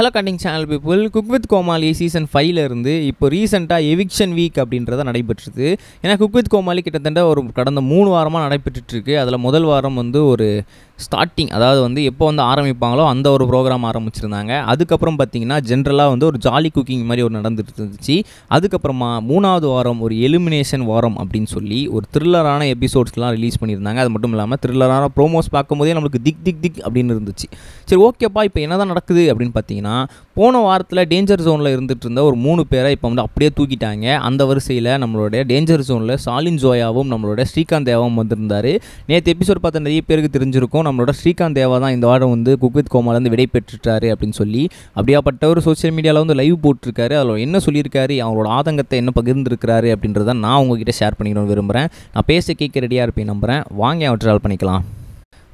hello cutting channel people cook with Comali season ஃபைவ்லேருந்து இப்போ ரீசெண்டாக எவிக்ஷன் வீக் அப்படின்றத நடைபெற்றுது ஏன்னா குக் வித் கோமாளி கிட்டத்தட்ட ஒரு கடந்த மூணு வாரமாக நடைபெற்றுட்ருக்கு அதில் முதல் வாரம் வந்து ஒரு ஸ்டார்டிங் அதாவது வந்து எப்போ வந்து ஆரம்பிப்பாங்களோ அந்த ஒரு ப்ரோக்ராம் ஆரம்பிச்சிருந்தாங்க அதுக்கப்புறம் பார்த்தீங்கன்னா ஜென்ரலாக வந்து ஒரு ஜாலி குக்கிங் மாதிரி ஒரு நடந்துட்டு இருந்துச்சு அதுக்கப்புறமா மூணாவது வாரம் ஒரு எலிமினேஷன் வாரம் அப்படின்னு சொல்லி ஒரு த்ரில்லரான எபிசோட்ஸ்லாம் ரிலீஸ் பண்ணியிருந்தாங்க அது மட்டும் இல்லாமல் த்ரில்லரான ப்ரோமோஸ் பார்க்கும்போதே நம்மளுக்கு திக் திக் திக் அப்படின்னு இருந்துச்சு சரி ஓகேப்பா இப்போ என்ன தான் நடக்குது அப்படின்னு பார்த்தீங்கன்னா என்னென்னா போன வாரத்தில் டேஞ்சர் ஜோனில் இருந்துகிட்டு இருந்த ஒரு மூணு பேரை இப்போ வந்து அப்படியே தூக்கிட்டாங்க அந்த வரிசையில் நம்மளுடைய டேஞ்சர் ஜோனில் சாலின் ஜோயாவும் நம்மளோட ஸ்ரீகாந்த் தேவாவும் வந்திருந்தார் நேற்று எபிசோட் பார்த்த நிறைய பேருக்கு தெரிஞ்சிருக்கும் நம்மளோட ஸ்ரீகாந்த் தேவா தான் இந்த வாரம் வந்து குக்வித் கோமாலேருந்து விடை பெற்றுட்டாரு அப்படின்னு சொல்லி ஒரு சோசியல் மீடியாவில் வந்து லைவ் போட்டிருக்காரு அதில் என்ன சொல்லியிருக்காரு அவரோட ஆதங்கத்தை என்ன பகிர்ந்துருக்கிறாரு அப்படின்றத நான் உங்ககிட்ட ஷேர் பண்ணிக்கணும்னு விரும்புகிறேன் நான் பேச கேட்க ரெடியாக இருப்பேன் நம்புகிறேன் வாங்கி அவற்றால் பண்ணிக்கலாம்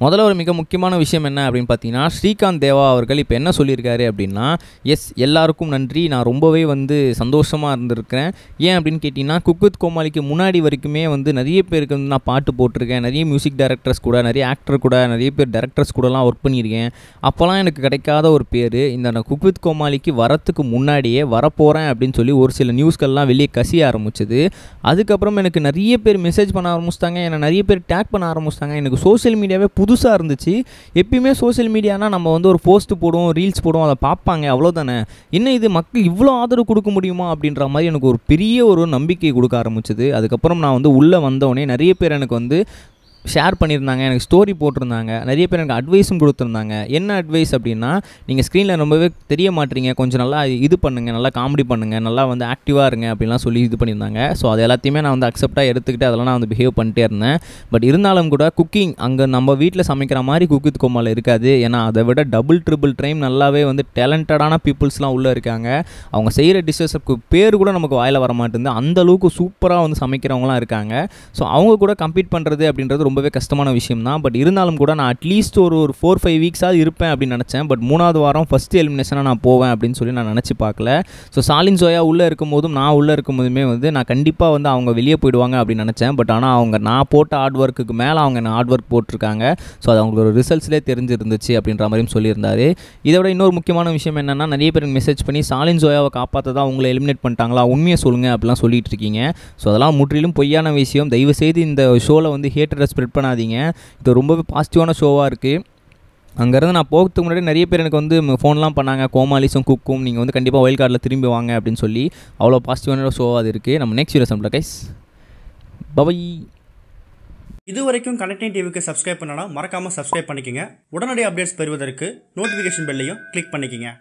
முதல்ல ஒரு மிக முக்கியமான விஷயம் என்ன அப்படின்னு பார்த்தீங்கன்னா ஸ்ரீகாந்த் தேவா அவர்கள் இப்போ என்ன சொல்லியிருக்காரு அப்படின்னா எஸ் எல்லாருக்கும் நன்றி நான் ரொம்பவே வந்து சந்தோஷமாக இருந்திருக்கிறேன் ஏன் அப்படின்னு கேட்டிங்கன்னா குக்குத் கோமாளிக்கு முன்னாடி வரைக்குமே வந்து நிறைய பேருக்கு வந்து நான் பாட்டு போட்டிருக்கேன் நிறைய மியூசிக் டைரக்டர்ஸ் கூட நிறைய ஆக்டர் கூட நிறைய பேர் டேரக்டர்ஸ் கூடலாம் ஒர்க் பண்ணியிருக்கேன் அப்போல்லாம் எனக்கு கிடைக்காத ஒரு பேர் இந்த குக்வித் கோமாளிக்கு வரத்துக்கு முன்னாடியே வரப்போகிறேன் அப்படின்னு சொல்லி ஒரு சில நியூஸ்கள்லாம் வெளியே கசிய ஆரம்பிச்சது அதுக்கப்புறம் எனக்கு நிறைய பேர் மெசேஜ் பண்ண ஆரம்பிச்சிட்டாங்க என்னை நிறைய பேர் டேக் பண்ண ஆரம்பிச்சிட்டாங்க எனக்கு சோஷியல் மீடியாவே புதுசாக இருந்துச்சு எப்பயுமே சோசியல் மீடியானா நம்ம வந்து ஒரு போஸ்ட்டு போடுவோம் ரீல்ஸ் போடுவோம் அதை பார்ப்பாங்க அவ்வளோதானே என்ன இது மக்கள் இவ்வளோ ஆதரவு கொடுக்க முடியுமா அப்படின்ற மாதிரி எனக்கு ஒரு பெரிய ஒரு நம்பிக்கை கொடுக்க ஆரம்பிச்சது அதுக்கப்புறம் நான் வந்து உள்ளே வந்தோடனே நிறைய பேர் எனக்கு வந்து ஷேர் பண்ணியிருந்தாங்க எனக்கு ஸ்டோரி போட்டிருந்தாங்க நிறைய பேர் எனக்கு அட்வைஸும் கொடுத்துருந்தாங்க என்ன அட்வைஸ் அப்படின்னா நீங்கள் ஸ்க்ரீனில் ரொம்பவே தெரிய மாட்டீங்க கொஞ்சம் நல்லா இது பண்ணுங்கள் நல்லா காமெடி பண்ணுங்கள் நல்லா வந்து ஆக்டிவாக இருங்க அப்படிலாம் சொல்லி இது பண்ணியிருந்தாங்க ஸோ அது எல்லாத்தையுமே நான் வந்து அக்செப்டாக எடுத்துக்கிட்டு அதெல்லாம் நான் வந்து பிஹேவ் பண்ணிட்டே இருந்தேன் பட் இருந்தாலும் கூட குக்கிங் அங்கே நம்ம வீட்டில் சமைக்கிற மாதிரி குக் வித் இருக்காது ஏன்னா அதை விட டபுள் ட்ரிபிள் டைம் நல்லாவே வந்து டேலண்டடான பீப்புள்ஸ்லாம் உள்ளே இருக்காங்க அவங்க செய்கிற டிஷ்ஷஸ் பேர் கூட நமக்கு வாயில் வர மாட்டேங்குது அந்த அளவுக்கு சூப்பராக வந்து சமைக்கிறவங்களாம் இருக்காங்க ஸோ அவங்க கூட கம்ப்ளீட் பண்ணுறது அப்படின்றது ரொம்ப ரொம்பவே கஷ்டமான விஷயம் தான் பட் இருந்தாலும் கூட நான் அட்லீஸ்ட் ஒரு ஒரு ஃபோர் ஃபைவ் வீக்ஸாக இருப்பேன் அப்படின்னு நினச்சேன் பட் மூணாவது வாரம் ஃபஸ்ட் எலிமினேஷனாக நான் போவேன் அப்படின்னு சொல்லி நான் நினச்சி பார்க்கல ஸோ சாலின் சோயா உள்ளே இருக்கும் போதும் நான் உள்ளே இருக்கும் போதுமே வந்து நான் கண்டிப்பாக வந்து அவங்க வெளியே போயிடுவாங்க அப்படின்னு நினச்சேன் பட் ஆனால் அவங்க நான் போட்ட ஹார்ட் ஒர்க்குக்கு மேலே அவங்க என்ன ஹார்ட் ஒர்க் போட்டிருக்காங்க ஸோ அது அவங்களோட ரிசல்ட்ஸ்லேயே தெரிஞ்சிருந்துச்சு அப்படின்ற மாதிரியும் சொல்லியிருந்தார் இதை விட இன்னொரு முக்கியமான விஷயம் என்னென்னா நிறைய பேர் மெசேஜ் பண்ணி சாலின் ஜோயாவை தான் அவங்கள எலிமினேட் பண்ணிட்டாங்களா உண்மையை சொல்லுங்கள் அப்படிலாம் சொல்லிட்டு இருக்கீங்க ஸோ அதெல்லாம் முற்றிலும் பொய்யான விஷயம் தயவு செய்து இந்த ஷோவில் வந்து ஹேட்டரை ஸ்ப்ரெட் பண்ணாதீங்க இது ரொம்பவே பாசிட்டிவான ஷோவாக இருக்குது அங்கேருந்து நான் போகிறதுக்கு முன்னாடி நிறைய பேர் எனக்கு வந்து ஃபோன்லாம் பண்ணாங்க கோமாலிஸும் குக்கும் நீங்கள் வந்து கண்டிப்பாக ஒயில் கார்டில் திரும்பி வாங்க அப்படின்னு சொல்லி அவ்வளோ பாசிட்டிவான ஷோவாக அது இருக்குது நம்ம நெக்ஸ்ட் வீடியோ சம்பளம் கைஸ் பவை இது வரைக்கும் கனெக்டிங் டிவிக்கு சப்ஸ்கிரைப் பண்ணலாம் மறக்காமல் சப்ஸ்கிரைப் பண்ணிக்கோங்க உடனடி அப்டேட்ஸ் பெறுவதற்கு நோட்டிஃபிகேஷன் பெல்லையும் கிளிக் பண்ணிக்கோங்க